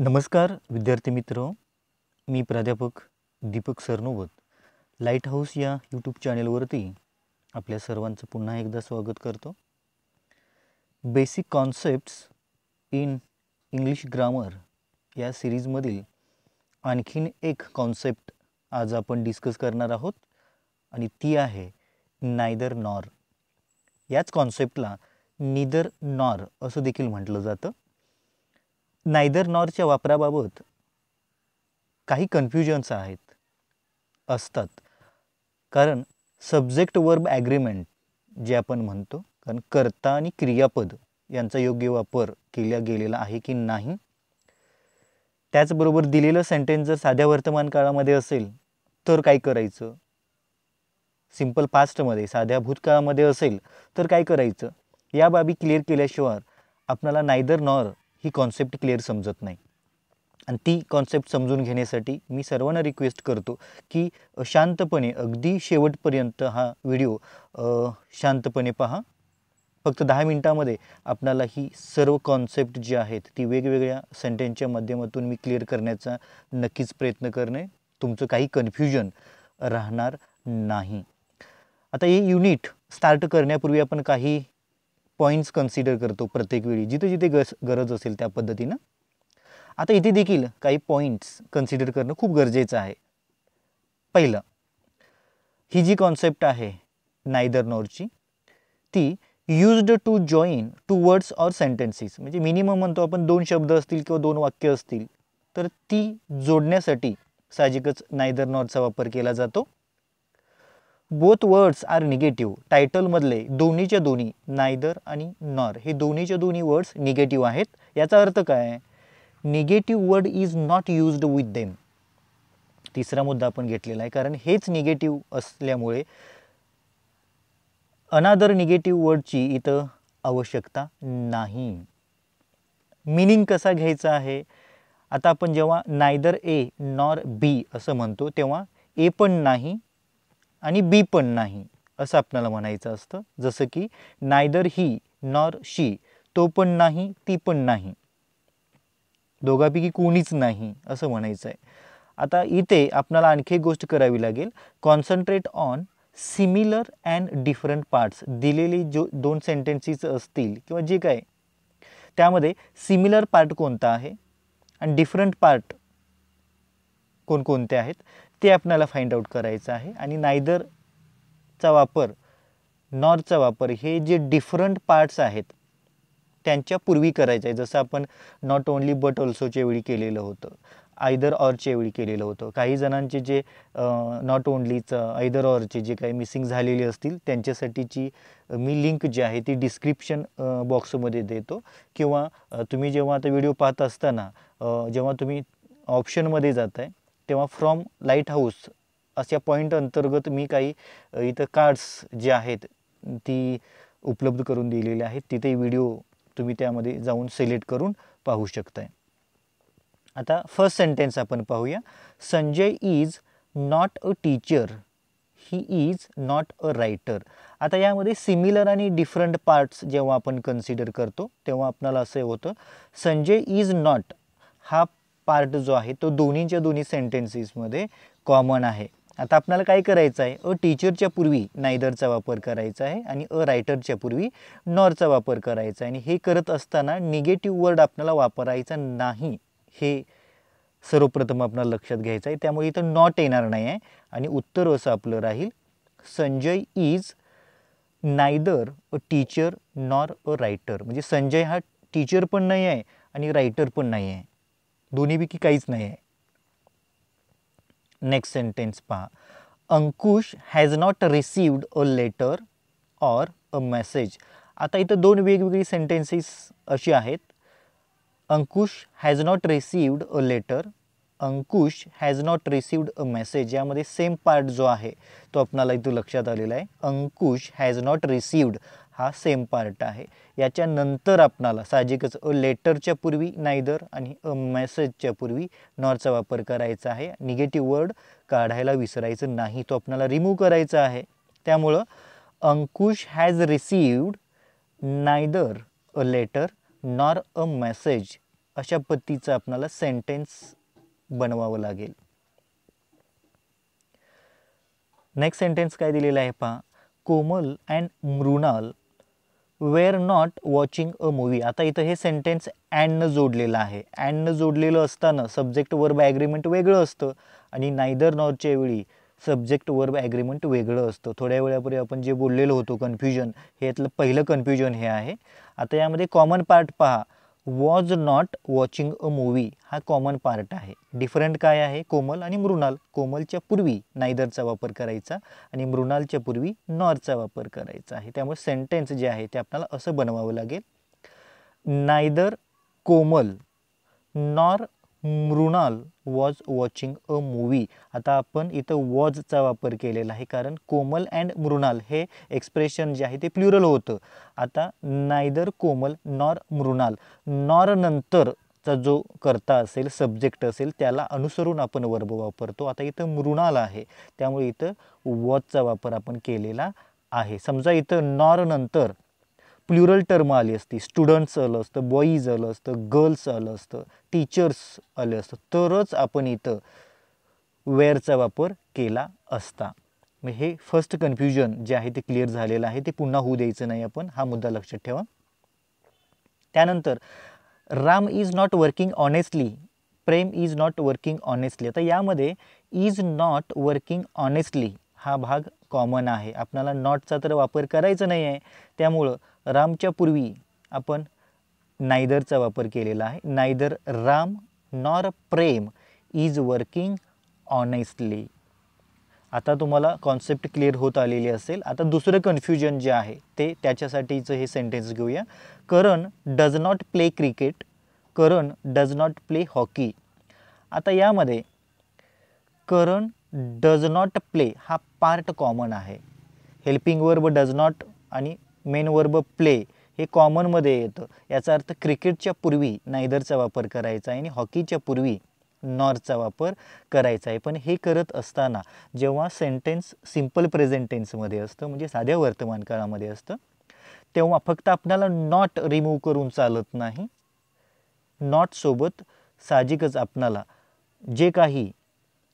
नमस्कार विद्यार्थी मित्र मी प्राध्यापक दीपक सरनोवत लाईट हाऊस या यूट्यूब चॅनेलवरती आपल्या सर्वांचं पुन्हा एकदा स्वागत करतो basic concepts in English grammar या सिरीजमधील आणखीन एक कॉन्सेप्ट आज आपण डिस्कस करणार आहोत आणि ती आहे नायदर नॉर याच कॉन्सेप्टला निदर नॉर असं देखील म्हटलं जातं नायदर नॉरच्या वापराबाबत काही कन्फ्युजन्स आहेत असतात कारण सब्जेक्ट वर्ब ॲग्रीमेंट जे आपण म्हणतो कारण कर्ता आणि क्रियापद यांचा योग्य वापर केला गेलेला आहे की नाही त्याचबरोबर दिलेलं सेंटेन्स जर साध्या वर्तमान काळामध्ये असेल तर काय करायचं सिंपल पास्टमध्ये साध्या भूतकाळामध्ये असेल तर काय करायचं या बाबी क्लिअर केल्याशिवाय आपल्याला नायदर नॉर ही कॉन्सेप्ट क्लिअर समजत नाही आणि ती कॉन्सेप्ट समजून घेण्यासाठी मी सर्वांना रिक्वेस्ट करतो की शांतपणे अगदी शेवटपर्यंत हा व्हिडिओ शांतपणे पहा फक्त दहा मिनटामध्ये आपणाला ही सर्व कॉन्सेप्ट जी आहेत ती वेगवेगळ्या सेंटेन्सच्या माध्यमातून मी क्लिअर करण्याचा नक्कीच प्रयत्न करणे तुमचं काही कन्फ्युजन राहणार नाही आता हे युनिट स्टार्ट करण्यापूर्वी आपण काही पॉईंट्स कन्सिडर करतो प्रत्येक वेळी जिथे जिथे गस गरज असेल त्या पद्धतीनं आता इथे देखील काही पॉईंट्स कन्सिडर करणं खूप गरजेचं आहे पहिलं ही जी कॉन्सेप्ट आहे नायदर नॉरची ती used to join two words or sentences म्हणजे मिनिमम म्हणतो आपण दोन शब्द असतील किंवा दोन वाक्य असतील तर ती जोडण्यासाठी साहजिकच नायदर नॉरचा वापर केला जातो बोथ वर्ड्स आर निगेटिव्ह टायटलमधले दोन्हीच्या दोन्ही नायदर आणि नॉर हे दोन्हीच्या दोन्ही वर्ड्स निगेटिव्ह आहेत याचा अर्थ काय negative word is not used with them तिसरा मुद्दा आपण घेतलेला आहे कारण हेच निगेटिव्ह असल्यामुळे अनादर निगेटिव्ह वर्डची इथं आवश्यकता नाही मिनिंग कसा घ्यायचा आहे आता आपण जेव्हा नायदर ए नॉर बी असं म्हणतो तेव्हा ए पण नाही आणि बी पण नाही असं आपल्याला म्हणायचं असतं जसं की नायदर ही नॉर शी तो पण नाही ती पण नाही दोघापैकी कोणीच नाही असं म्हणायचं आहे आता इथे आपल्याला आणखी एक गोष्ट करावी लागेल concentrate on similar and different parts दिलेली जो दोन सेंटेन्सेस असतील किंवा जे काय त्यामध्ये सिमिलर पार्ट कोणता आहे आणि डिफरंट पार्ट कोणकोणते आहेत ते आपल्याला फाइंड आउट करायचं आहे आणि नायदरचा वापर नॉरचा वापर हे जे डिफरंट पार्ट्स आहेत त्यांच्या पूर्वी करायचं आहे जसं आपण नॉट ओन्ली बट ऑल्सोच्या वेळी केलेलं होतं आयदर ऑरच्या वेळी केलेलं होतं काही जणांचे जे नॉट ओन्लीचं आयदर ऑरचे जे काही मिसिंग झालेले असतील त्यांच्यासाठीची मी लिंक जी आहे ती डिस्क्रिप्शन बॉक्समध्ये देतो किंवा तुम्ही जेव्हा आता व्हिडिओ पाहत असताना जेव्हा तुम्ही ऑप्शनमध्ये जात आहे तेव्हा फ्रॉम लाईट हाऊस अशा पॉईंट अंतर्गत मी काही इथं कार्ड्स जे आहेत ती उपलब्ध करून दिलेली आहेत तिथे व्हिडिओ तुम्ही त्यामध्ये जाऊन सिलेक्ट करून पाहू शकताय आता फर्स्ट सेंटेन्स आपण पाहूया Sanjay is not a teacher he is not a writer आता यामध्ये सिमिलर आणि डिफरंट पार्ट्स जेव्हा आपण कन्सिडर करतो तेव्हा आपल्याला असं होतं संजय इज नॉट हा पार्ट जो आहे तो दोन्हीच्या दोन्ही सेंटेन्सेसमध्ये कॉमन आहे आता आपल्याला काय करायचं आहे अ टीचरच्या पूर्वी नायदरचा वापर करायचा आहे आणि अ रायटरच्या पूर्वी नॉरचा वापर करायचा आहे आणि हे करत असताना निगेटिव्ह वर्ड आपल्याला वापरायचा नाही हे सर्वप्रथम आपल्याला लक्षात घ्यायचं आहे त्यामुळे इथं नॉट येणार नाही आहे आणि उत्तर असं आपलं राहील Sanjay is neither a teacher nor a writer म्हणजे संजय हा टीचर पण नाही आहे आणि रायटर पण नाही आहे दोन्हीपैकी काहीच नाही आहे नेक्स्ट सेंटेन्स पहा Ankush has not received a letter or a message आता इथं दोन वेगवेगळी सेंटेन्सेस अशी आहेत Ankush has not received a letter Ankush has not received a message यामध्ये सेम पार्ट जो आहे तो आपणाला इथं लक्षात आलेला आहे अंकुश हॅज नॉट रिसिव्ड हा सेम पार्ट आहे याच्यानंतर आपणाला साहजिकच अ लेटरच्या पूर्वी नाईदर आणि अ मेसेजच्या पूर्वी नॉरचा वापर करायचा आहे निगेटिव्ह वर्ड काढायला विसरायचं नाही तो आपल्याला रिमूव्ह करायचा आहे त्यामुळं Ankush has received neither a letter nor a message अशा पद्धतीचं आपणाला सेंटेन्स बनवावं लागेल नेक्स्ट सेंटेन्स काय दिलेलं आहे पहा Komal and Mrunal were not watching a movie आता इथं हे सेंटेन्स अँडनं जोडलेलं आहे अँडनं जोडलेलं असताना सब्जेक्ट वर्ब ॲग्रीमेंट वेगळं असतं आणि नायदर नॉटच्या वेळी सब्जेक्ट वर्ब ॲग्रीमेंट वेगळं असतं थोड्या वेळापूर्वी आपण जे बोललेलो होतो कन्फ्युजन हे यातलं पहिलं कन्फ्युजन हे आहे आता यामध्ये कॉमन पार्ट पहा was not watching a movie हा कॉमन पार्ट आहे डिफरंट काय आहे कोमल आणि मृणाल कोमलच्या पूर्वी नायदरचा वापर करायचा आणि मृणालच्या पूर्वी नॉरचा वापर करायचा आहे त्यामुळे सेंटेन्स जे आहे ते आपल्याला असं बनवावं लागेल neither Komal nor Mrunal was watching a movie आता आपण इथं वॉजचा वापर केलेला आहे कारण कोमल अँड मृणाल हे एक्सप्रेशन जे आहे ते प्लुरल होतं आता neither Komal nor Mrunal nor नंतर जो करता असेल सब्जेक्ट असेल त्याला अनुसरून आपण वर्ब वापरतो आता इथं मृणाल आहे त्यामुळे इथं वॉजचा वापर आपण केलेला आहे समजा इथं नॉर नंतर प्लुरल टर्म आली असती स्टुडंट्स आलं असतं बॉईज आलं असतं गर्ल्स आलं असतं टीचर्स आले असतं तरच आपण इथं वेअरचा वापर केला असता मग हे फर्स्ट कन्फ्युजन जे आहे ते क्लिअर झालेलं आहे ते पुन्हा होऊ द्यायचं नाही आपण हा मुद्दा लक्षात ठेवा त्यानंतर Ram is not working honestly Prem is not working honestly आता यामध्ये इज नॉट वर्किंग ऑनेस्टली हा भाग कॉमन आहे आपल्याला नॉटचा तर वापर करायचा नाही आहे त्यामुळं रामच्या पूर्वी आपण नायदरचा वापर केलेला आहे neither Ram nor Prem is working honestly आता तुम्हाला कॉन्सेप्ट क्लिअर होत आलेली असेल आता दुसरं कन्फ्युजन जे आहे ते त्याच्यासाठीचं हे सेंटेन्स घेऊया Karan does not play cricket Karan does not play hockey आता यामध्ये करण डज नॉट प्ले हा पार्ट कॉमन आहे हेल्पिंग वर्ब डज नॉट आणि मेन वर्ब प्ले हे कॉमनमध्ये येतं याचा अर्थ क्रिकेटच्या पूर्वी नायदरचा वापर करायचा आहे आणि हॉकीच्या पूर्वी नॉरचा वापर करायचा आहे पण हे करत असताना जेव्हा सेंटेन्स सिंपल प्रेझेंट असतं म्हणजे साध्या वर्तमान काळामध्ये असतं तेव्हा फक्त आपल्याला नॉट रिमूव्ह करून चालत नाही नॉटसोबत साहजिकच आपणाला जे काही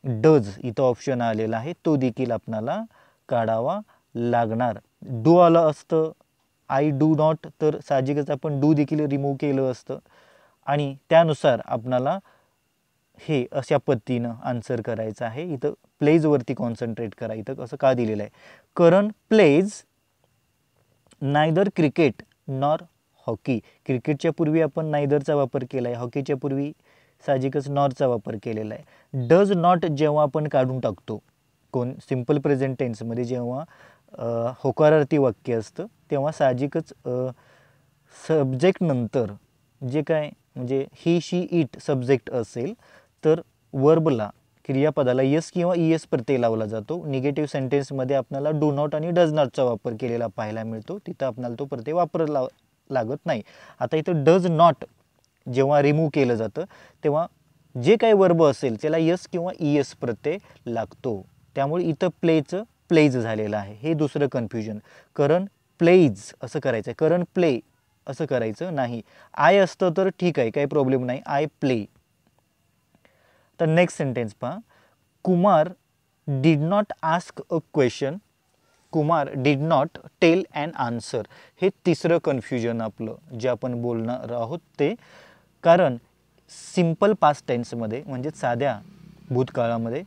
डज इथं ऑप्शन आलेला आहे तो देखील आपणाला काढावा लागणार डू आलं असतं आय डू नॉट तर साहजिकच आपण डू देखील रिमूव्ह केलं असतं आणि त्यानुसार आपणाला हे अशा पद्धतीनं आन्सर करायचं आहे इथं प्लेजवरती कॉन्सन्ट्रेट करा इथं असं का दिलेलं आहे Karan plays neither cricket nor hockey क्रिकेटच्या पूर्वी आपण नायदरचा वापर केला आहे हॉकीच्या पूर्वी साहजिकच नॉरचा वापर केलेला आहे डज नॉट जेव्हा आपण काढून टाकतो कोण सिम्पल प्रेझेंट टेन्समध्ये जेव्हा होकारार्थी वाक्य असतं तेव्हा साहजिकच नंतर जे काय म्हणजे ही शी इट सब्जेक्ट असेल तर वर्बला क्रियापदाला यस किंवा ई एस प्रत्यय लावला जातो निगेटिव्ह सेंटेन्समध्ये आपल्याला डू नॉट आणि डज नॉटचा वापर केलेला पाहायला मिळतो तिथं आपल्याला तो प्रत्यय वापर लाव लागत नाही आता इथं डज नॉट जेव्हा रिमूव्ह केलं जातं तेव्हा जे काही वर्ब असेल त्याला यस किंवा ई एस प्रत्यय लागतो त्यामुळे इथं प्लेचं प्लेज झालेलं आहे हे दुसरं कन्फ्युजन करण प्लेज असं करायचं आहे करण प्ले असं करायचं नाही आय असतं तर ठीक आहे काही प्रॉब्लेम नाही आय प्ले तर नेक्स्ट सेंटेन्स पहा Kumar did not ask a question Kumar did not tell and answer हे तिसरं कन्फ्युजन आपलं जे आपण बोलणार आहोत ते कारण सिम्पल पास्ट टेन्समध्ये म्हणजे साध्या भूतकाळामध्ये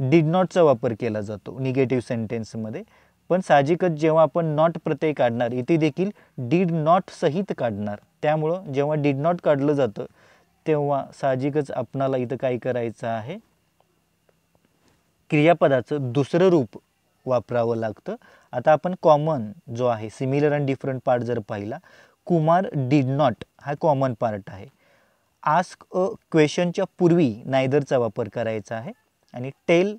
डिड नॉटचा वापर केला जातो निगेटिव्ह सेंटेन्समध्ये पण साहजिकच जेव्हा आपण नॉट प्रत्यय काढणार इथे देखील डीड नॉट सहित काढणार त्यामुळं जेव्हा डीड नॉट काढलं जातं तेव्हा साहजिकच आपणाला इथं काय करायचं आहे क्रियापदाचं दुसरं रूप वापरावं लागतं आता आपण कॉमन जो आहे सिमिलर अँड डिफरंट पार्ट जर पाहिला कुमार डीड नॉट हा कॉमन पार्ट आहे आस्क अ क्वेश्चनच्या पूर्वी नायदरचा वापर करायचा आहे आणि टेल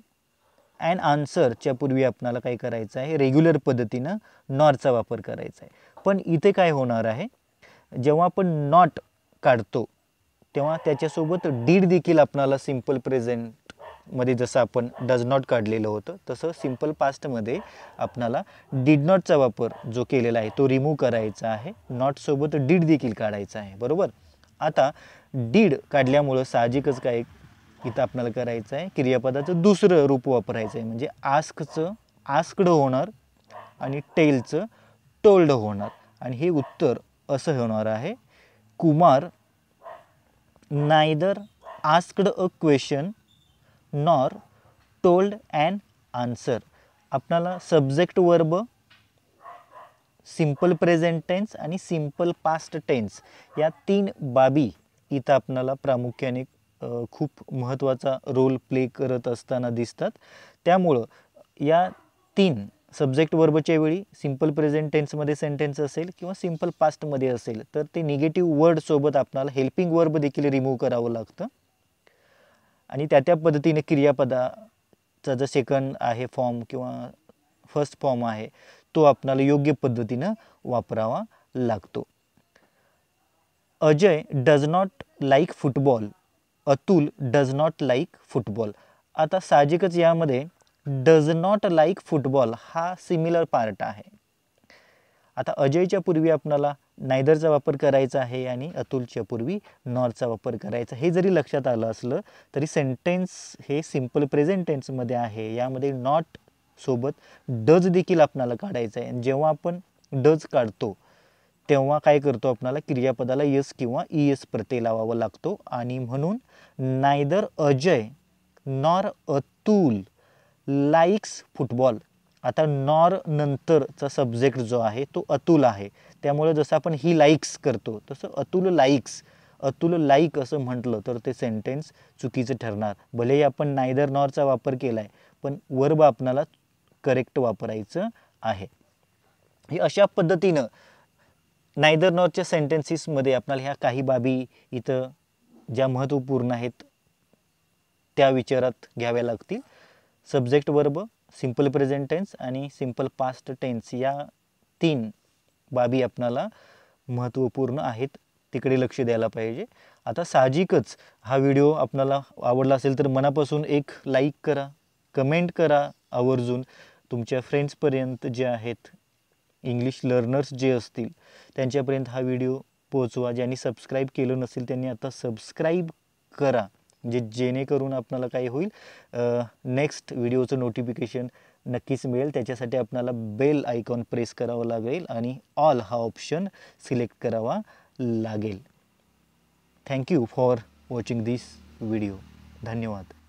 अँड आन्सरच्या पूर्वी आपणाला काय करायचं आहे रेग्युलर पद्धतीनं नॉरचा वापर करायचा आहे पण इथे काय होणार आहे जेव्हा आपण नॉट काढतो तेव्हा त्याच्यासोबत डीड देखील आपणाला सिम्पल प्रेझेंटमध्ये जसं आपण डज नॉट काढलेलं होतं तसं सिम्पल पास्टमध्ये आपणाला डीड नॉटचा वापर जो केलेला आहे तो रिमूव्ह करायचा आहे नॉटसोबत डीड देखील काढायचा आहे बरोबर आता डीड काढल्यामुळं साहजिकच काय इथं आपल्याला करायचं आहे क्रियापदाचं दुसरं रूप वापरायचं आहे म्हणजे आस्कचं आस्कड होणार आणि टेलचं टोल्ड होणार आणि हे उत्तर असं होणार आहे Kumar neither asked a question nor told and answer आपल्याला subject verb simple present tense आणि सिम्पल पास्ट टेन्स या तीन बाबी इथं आपणाला प्रामुख्याने खूप महत्त्वाचा रोल प्ले करत असताना दिसतात त्यामुळं या तीन सब्जेक्ट वर्बच्या वेळी सिम्पल प्रेझेंट टेन्समध्ये सेंटेन्स असेल किंवा सिम्पल पास्टमध्ये असेल तर ते निगेटिव्ह वर्डसोबत आपल्याला हेल्पिंग वर्ब देखील रिमूव्ह करावं लागतं आणि त्या त्या पद्धतीने क्रियापदाचा जो सेकंड आहे फॉर्म किंवा फर्स्ट फॉर्म आहे तो आपल्याला योग्य पद्धतीनं वापरावा लागतो Ajay does not like football Atul does not like football आता साहजिकच यामध्ये डज नॉट लाईक फुटबॉल हा सिमिलर पार्ट आहे आता अजयच्या पूर्वी आपणाला नायदरचा वापर करायचा आहे आणि अतुलच्या पूर्वी नॉरचा वापर करायचा हे जरी लक्षात आलं असलं तरी सेंटेन्स हे सिम्पल प्रेझेंट टेन्समध्ये आहे यामध्ये नॉट सोबत डज देखील आपणाला काढायचं आहे जेव्हा आपण डज काढतो तेव्हा काय करतो आपणाला क्रियापदाला यस किंवा ई एस प्रत्यय लावावा लागतो आणि म्हणून neither Ajay nor Atul likes football आता नॉर नंतरचा सब्जेक्ट जो आहे तो अतुल आहे त्यामुळे जसं आपण ही लाईक्स करतो तसं अतुल लाईक्स अतुल लाईक असं म्हटलं तर ते सेंटेन्स चुकीचं ठरणार भलेही आपण नायदर नॉरचा वापर केला आहे पण वर्ब आपणाला करेक्ट वापरायचं आहे हे अशा पद्धतीनं नायदर नॉरच्या सेंटेन्सिसमध्ये आपल्याला ह्या काही बाबी इथं ज्या महत्त्वपूर्ण आहेत त्या विचारात घ्याव्या लागतील subject verb simple present tense आणि सिंपल पास्ट टेन्स या तीन बाबी आपल्याला महत्त्वपूर्ण आहेत तिकडे लक्ष द्यायला पाहिजे आता साहजिकच हा व्हिडिओ आपल्याला आवडला असेल तर मनापासून एक लाईक करा कमेंट करा आवर्जून तुमच्या फ्रेंड्सपर्यंत जे आहेत इंग्लिश लर्नर्स जे असतील त्यांच्यापर्यंत हा व्हिडिओ पोहोचवा ज्यांनी सबस्क्राईब केलं नसेल त्यांनी आता सबस्क्राईब करा म्हणजे जेणेकरून आपल्याला काय होईल नेक्स्ट व्हिडिओचं नोटिफिकेशन नक्कीच मिळेल त्याच्यासाठी आपल्याला बेल आयकॉन प्रेस करावं लागेल आणि ऑल हा ऑप्शन सिलेक्ट करावा लागेल thank you for watching this video धन्यवाद